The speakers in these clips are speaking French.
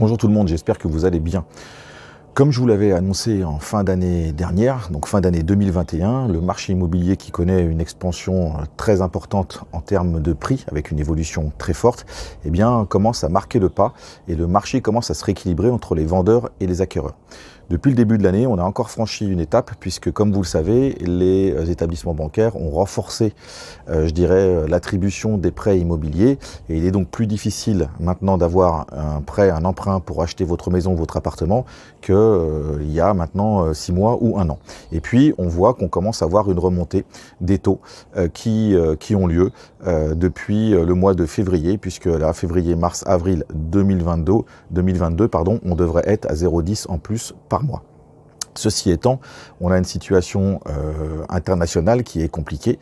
Bonjour tout le monde, j'espère que vous allez bien. Comme je vous l'avais annoncé en fin d'année dernière, donc fin d'année 2021, le marché immobilier qui connaît une expansion euh, très importante en termes de prix, avec une évolution très forte, eh bien commence à marquer le pas et le marché commence à se rééquilibrer entre les vendeurs et les acquéreurs. Depuis le début de l'année, on a encore franchi une étape puisque, comme vous le savez, les euh, établissements bancaires ont renforcé, euh, je dirais, euh, l'attribution des prêts immobiliers et il est donc plus difficile maintenant d'avoir un prêt, un emprunt pour acheter votre maison, votre appartement qu'il il y a maintenant six mois ou un an. Et puis, on voit qu'on commence à voir une remontée des taux qui, qui ont lieu euh, depuis euh, le mois de février, puisque là, février, mars, avril 2022, 2022 pardon, on devrait être à 0,10 en plus par mois. Ceci étant, on a une situation euh, internationale qui est compliquée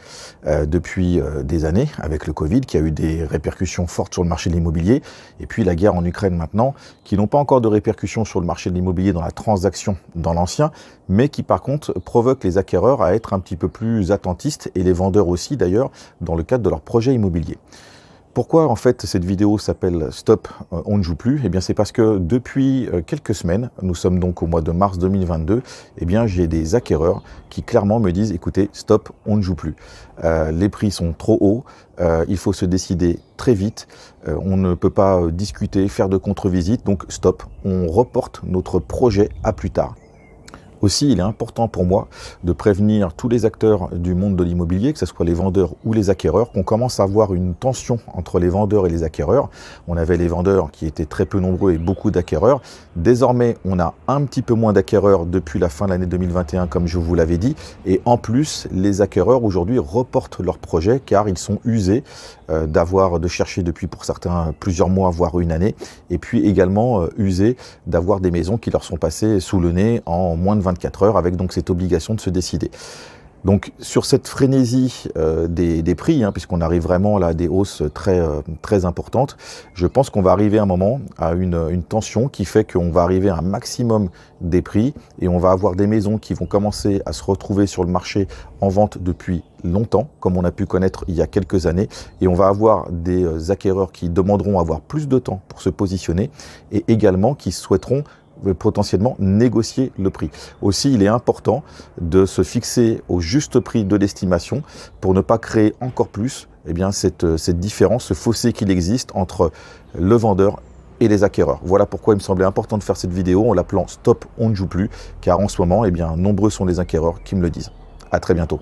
euh, depuis euh, des années avec le Covid, qui a eu des répercussions fortes sur le marché de l'immobilier, et puis la guerre en Ukraine maintenant, qui n'ont pas encore de répercussions sur le marché de l'immobilier dans la transaction dans l'ancien, mais qui par contre provoquent les acquéreurs à être un petit peu plus attentistes, et les vendeurs aussi d'ailleurs, dans le cadre de leurs projets immobiliers. Pourquoi en fait cette vidéo s'appelle Stop, euh, on ne joue plus Eh bien c'est parce que depuis euh, quelques semaines, nous sommes donc au mois de mars 2022, eh bien j'ai des acquéreurs qui clairement me disent écoutez, stop, on ne joue plus. Euh, les prix sont trop hauts, il faut se décider très vite, on ne peut pas discuter, faire de contre-visite, donc stop, on reporte notre projet à plus tard. Aussi, il est important pour moi de prévenir tous les acteurs du monde de l'immobilier, que ce soit les vendeurs ou les acquéreurs, qu'on commence à avoir une tension entre les vendeurs et les acquéreurs. On avait les vendeurs qui étaient très peu nombreux et beaucoup d'acquéreurs. Désormais, on a un petit peu moins d'acquéreurs depuis la fin de l'année 2021, comme je vous l'avais dit. Et en plus, les acquéreurs aujourd'hui reportent leurs projets car ils sont usés euh, d'avoir, de chercher depuis pour certains plusieurs mois, voire une année. Et puis également euh, usés d'avoir des maisons qui leur sont passées sous le nez en moins de 20 24 heures, avec donc cette obligation de se décider. Donc sur cette frénésie euh, des, prix, hein, puisqu'on arrive vraiment là à des hausses très, euh, très importantes, je pense qu'on va arriver à un moment à une, une tension qui fait qu'on va arriver à un maximum des prix et on va avoir des maisons qui vont commencer à se retrouver sur le marché en vente depuis longtemps, comme on a pu connaître il y a quelques années, et on va avoir des euh, acquéreurs qui demanderont avoir plus de temps pour se positionner et également qui souhaiteront potentiellement négocier le prix. Aussi, il est important de se fixer au juste prix de l'estimation pour ne pas créer encore plus eh bien, cette, euh, cette différence, ce fossé qu'il existe entre le vendeur et les acquéreurs. Voilà pourquoi il me semblait important de faire cette vidéo en l'appelant Stop, on ne joue plus, car en ce moment, eh bien, nombreux sont les acquéreurs qui me le disent. À très bientôt.